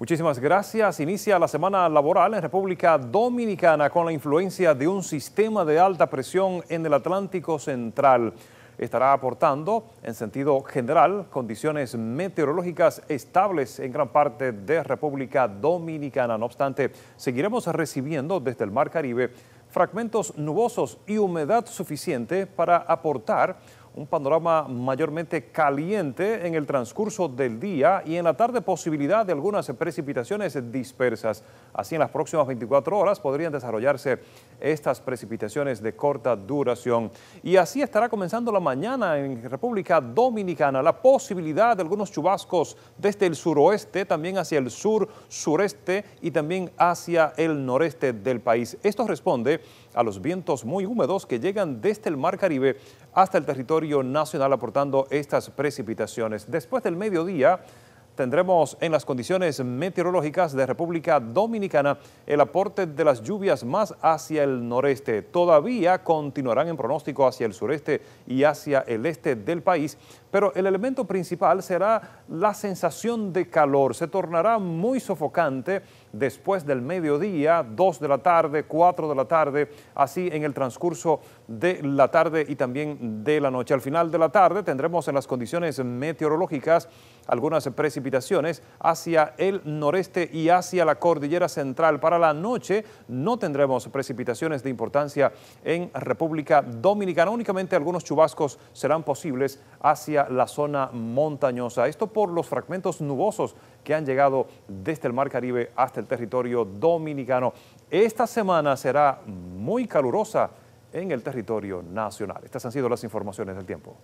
Muchísimas gracias. Inicia la semana laboral en República Dominicana con la influencia de un sistema de alta presión en el Atlántico Central. Estará aportando, en sentido general, condiciones meteorológicas estables en gran parte de República Dominicana. No obstante, seguiremos recibiendo desde el Mar Caribe fragmentos nubosos y humedad suficiente para aportar un panorama mayormente caliente en el transcurso del día y en la tarde posibilidad de algunas precipitaciones dispersas. Así en las próximas 24 horas podrían desarrollarse estas precipitaciones de corta duración. Y así estará comenzando la mañana en República Dominicana la posibilidad de algunos chubascos desde el suroeste, también hacia el sur, sureste y también hacia el noreste del país. Esto responde a los vientos muy húmedos que llegan desde el Mar Caribe hasta el territorio nacional aportando estas precipitaciones. Después del mediodía, tendremos en las condiciones meteorológicas de República Dominicana el aporte de las lluvias más hacia el noreste. Todavía continuarán en pronóstico hacia el sureste y hacia el este del país, pero el elemento principal será la sensación de calor. Se tornará muy sofocante después del mediodía, 2 de la tarde, 4 de la tarde, así en el transcurso de la tarde y también de la noche. Al final de la tarde tendremos en las condiciones meteorológicas algunas precipitaciones hacia el noreste y hacia la cordillera central. Para la noche no tendremos precipitaciones de importancia en República Dominicana. Únicamente algunos chubascos serán posibles hacia la zona montañosa. Esto por los fragmentos nubosos que han llegado desde el Mar Caribe hasta el territorio dominicano. Esta semana será muy calurosa en el territorio nacional. Estas han sido las informaciones del tiempo.